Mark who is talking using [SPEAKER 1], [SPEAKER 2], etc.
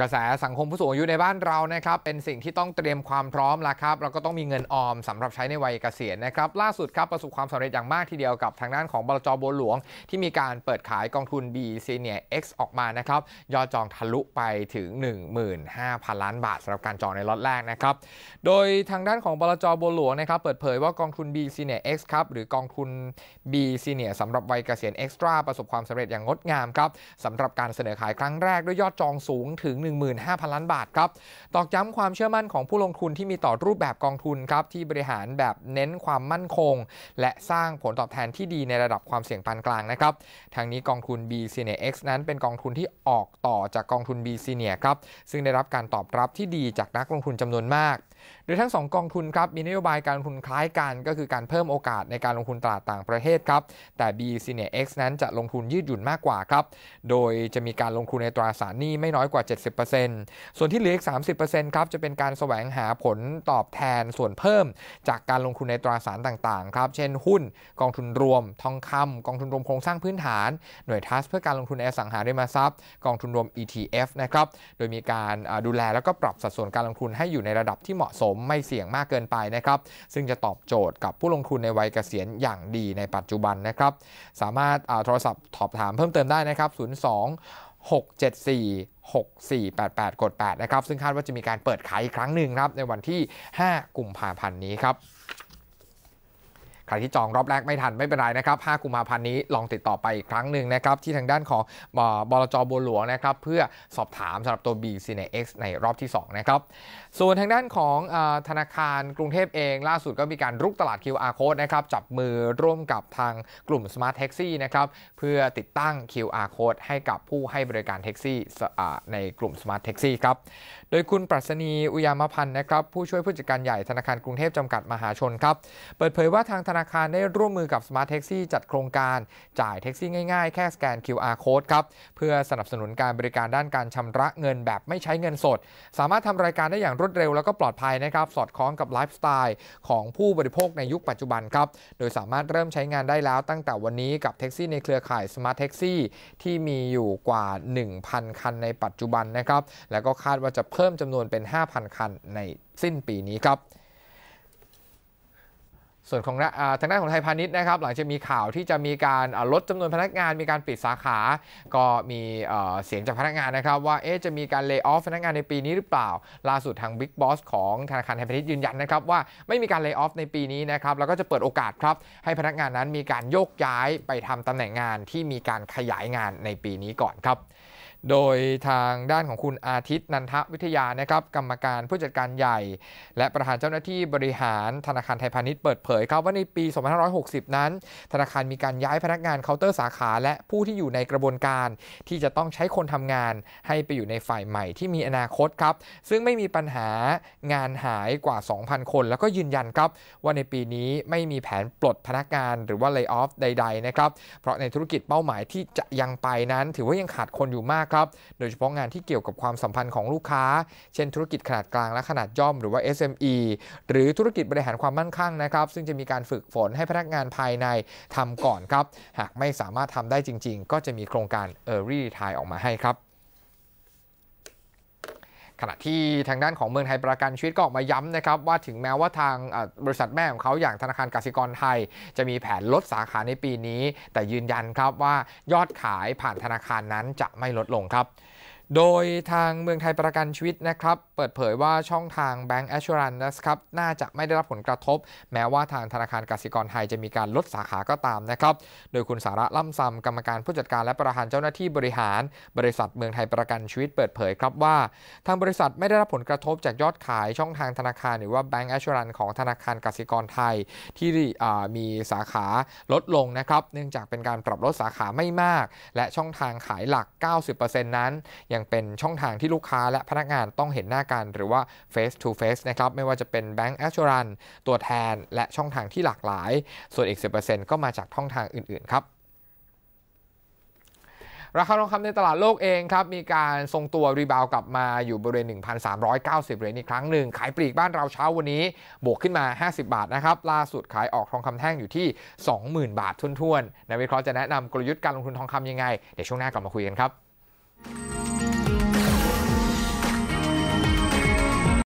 [SPEAKER 1] กระแสสังคมผู้สูงอายุในบ้านเรานะครับ เป็นสิ่งที่ต้องเตรียมความพร้อมละครับเราก็ต้องมีเงินออมสำหรับใช้ในวัยเกษียณนะครับ ล่าสุดครับประสบความสำเร็จอย่างมากทีเดียวกับ ทางด้านของบลจบัวหลวงที่มีการเปิดขายกองทุน B ซีเนียเออกมานะครับ ยอดจองทะลุไปถึง 15,000ล้านบาทสำหรับการจองในล็อตแรกนะครับโดยทางด้านของบลจบัวหลวงนะครับเปิดเผยว่ากองทุน B ซีเนียเครับหรือกองทุน B ซีเนียสำหรับวัยเกษียณเอ็ก์ตร้าประสบความสำเร็จอย่างงดงามครับสำหรับการเสนอขายครั้งแรกด้วยยอดจองสูงถึง15,000 ล้านบาทครับ ตอกย้ำความเชื่อมั่นของผู้ลงทุนที่มีต่อรูปแบบกองทุนครับ ที่บริหารแบบเน้นความมั่นคง และสร้างผลตอบแทนที่ดีในระดับความเสี่ยงปานกลางนะครับทางนี้กองทุน B s เ n i o r X นั้นเป็นกองทุนที่ออกต่อจากกองทุน B s e n i o r ครับ ซึ่งได้รับการตอบรับที่ดีจากนักลงทุนจำนวนมากโดยทั้ง 2 กองทุนครับมีนโยบายการลงทุนคล้ายกันก็คือการเพิ่มโอกาสในการลงทุนตลาดต่างประเทศครับแต่ B Senior X นั้นจะลงทุนยืดหยุ่นมากกว่าครับโดยจะมีการลงทุนในตราสารหนี้ไม่น้อยกว่า 70%ส่วนที่เหลืออีก 30%ครับจะเป็นการแสวงหาผลตอบแทนส่วนเพิ่ม จากการลงทุนในตราสารต่าง ๆ ครับ เช่น หุ้นกองทุนรวม ทองคำ กองทุนรวมโครงสร้างพื้นฐาน หน่วยทัสเพื่อการลงทุนในอสังหาริมทรัพย์กองทุนรวม ETF นะครับโดยมีการดูแลแล้วก็ปรับสัดส่วนการลงทุนให้อยู่ในระดับที่เหมาะะสมไม่เสี่ยงมากเกินไปนะครับ ซึ่งจะตอบโจทย์กับผู้ลงทุนในวัยเกษียณอย่างดีในปัจจุบันนะครับ สามารถโทรศัพท์สอบถามเพิ่มเติมได้นะครับ 02 674 6488กด8นะครับ ซึ่งคาดว่าจะมีการเปิดขายอีกครั้งหนึ่งครับ ในวันที่ 5 กุมภาพันธ์นี้ครับใครที่จองรอบแรกไม่ทันไม่เป็นไรนะครับ 5 กุมภาพันธ์นี้ลองติดต่อไปอีกครั้งหนึ่งนะครับ ที่ทางด้านของบลจบัวหลวงนะครับ เพื่อสอบถามสำหรับตัว B c n x ในรอบที่ 2 นะครับ ส่วนทางด้านของธนาคารกรุงเทพเอง ล่าสุดก็มีการรุกตลาด QR code นะครับ จับมือร่วมกับทางกลุ่ม Smart Taxi นะครับเพื่อติดตั้ง QR code ให้กับผู้ให้บริการแท็กซี่ในกลุ่ม Smart Taxi ครับโดยคุณปรัชนีอุยามพันธ์นะครับผู้ช่วยผู้จัดการใหญ่ธนาคารกรุงเทพจำกัดมหาชนครับเปิดเผยว่าทางธนานาคารได้ร่วมมือกับ Smart Taxi จัดโครงการจ่ายแท็กซี่ง่ายๆ แค่สแกน QR Code ครับเพื่อสนับสนุนการบริการด้านการชำระเงินแบบไม่ใช้เงินสด สามารถทำรายการได้อย่างรวดเร็วแล้วก็ปลอดภัยนะครับ สอดคล้องกับไลฟ์สไตล์ของผู้บริโภคในยุคปัจจุบันครับโดยสามารถเริ่มใช้งานได้แล้วตั้งแต่วันนี้กับแท็กซี่ในเครือข่าย Smart Taxi ที่มีอยู่กว่า 1,000 คันในปัจจุบันนะครับแล้วก็คาดว่าจะเพิ่มจำนวนเป็น 5,000 คันในสิ้นปีนี้ครับส่วนของทางด้านของไทยพาณิชย์นะครับหลังจากมีข่าวที่จะมีการลดจำนวนพนักงาน มีการปิดสาขา ก็มีเสียงจากพนักงานนะครับ ว่าจะมีการเลิกออฟพนักงานในปีนี้หรือเปล่าล่าสุดทางบิ๊กบอสของธนาคารไทยพาณิชย์ยืนยันนะครับ ว่าไม่มีการเลิกออฟในปีนี้นะครับแล้วก็จะเปิดโอกาสครับ ให้พนักงานนั้นมีการโยกย้ายไปทำตำแหน่งงานที่มีการขยายงานในปีนี้ก่อนครับโดยทางด้านของคุณอาทิตย์ นันทวิทยานะครับ กรรมการผู้จัดการใหญ่ และประธานเจ้าหน้าที่บริหารธนาคารไทยพาณิชย์เปิดเผยครับว่าในปี 2560 นั้น ธนาคารมีการย้ายพนักงานเคาน์เตอร์สาขา และผู้ที่อยู่ในกระบวนการ ที่จะต้องใช้คนทำงาน ให้ไปอยู่ในฝ่ายใหม่ที่มีอนาคตครับ ซึ่งไม่มีปัญหางานหายกว่า 2,000 คน แล้วก็ยืนยันครับ ว่าในปีนี้ไม่มีแผนปลดพนักงานหรือว่าเลิกออฟใดๆนะครับเพราะในธุรกิจเป้าหมายที่จะยังไปนั้น ถือว่ายังขาดคนอยู่มากครับโดยเฉพาะงานที่เกี่ยวกับความสัมพันธ์ของลูกค้า เช่นธุรกิจขนาดกลางและขนาดย่อมหรือว่า SME หรือธุรกิจบริหารความมั่นคงนะครับ ซึ่งจะมีการฝึกฝนให้พนักงานภายในทำก่อนครับ หากไม่สามารถทำได้จริง ๆ ก็จะมีโครงการ Early Retire ออกมาให้ครับขณะที่ทางด้านของเมืองไทยประกันชีวิตก็ออกมาย้ำนะครับ ว่าถึงแม้ว่าทางบริษัทแม่ของเขาอย่างธนาคารกสิกรไทย จะมีแผนลดสาขาในปีนี้ แต่ยืนยันครับว่ายอดขายผ่านธนาคารนั้นจะไม่ลดลงครับโดยทางเมืองไทยประกันชีวิตนะครับเปิดเผยว่าช่องทาง Bank a s s u r a n c e นะครับน่าจะไม่ได้รับผลกระทบ แม้ว่าทางธนาคารกสิกรไทยจะมีการลดสาขาก็ตามนะครับโดยคุณสาระล่ำซำกรรมการผู้จัดการและประธานเจ้าหน้าที่บริหาร บริษัทเมืองไทยประกันชีวิตเปิดเผยครับว่า ทางบริษัทไม่ได้รับผลกระทบจากยอดขาย ช่องทางธนาคารหรือว่า Bank a s s u r a n c e ของธนาคารกสิกรไทยที่มีสาขาลดลงนะครับเนื่องจากเป็นการปรับลดสาขาไม่มาก และช่องทางขายหลัก 90%นั้นยังยังเป็นช่องทางที่ลูกค้าและพนักงานต้องเห็นหน้ากัน หรือว่า face to face นะครับ ไม่ว่าจะเป็นแบงก์แอชชูรันตัวแทนและช่องทางที่หลากหลาย ส่วนอีก 10%ก็มาจากช่องทางอื่นๆครับ ราคาทองคำในตลาดโลกเองครับ มีการทรงตัวรีบาวกลับมาอยู่บริเวณ1,390เหรียญอีกครั้งหนึ่งขายปลีกบ้านเราเช้าวันนี้ บวกขึ้นมา 50 บาทนะครับล่าสุดขายออกทองคำแท่งอยู่ที่20,000บาททุนๆนักวิเคราะห์จะแนะนำกลยุทธ์การลงทุนทองคำยังไงเดี๋ยวช่วงหน้ากลับมาคุยกันครับ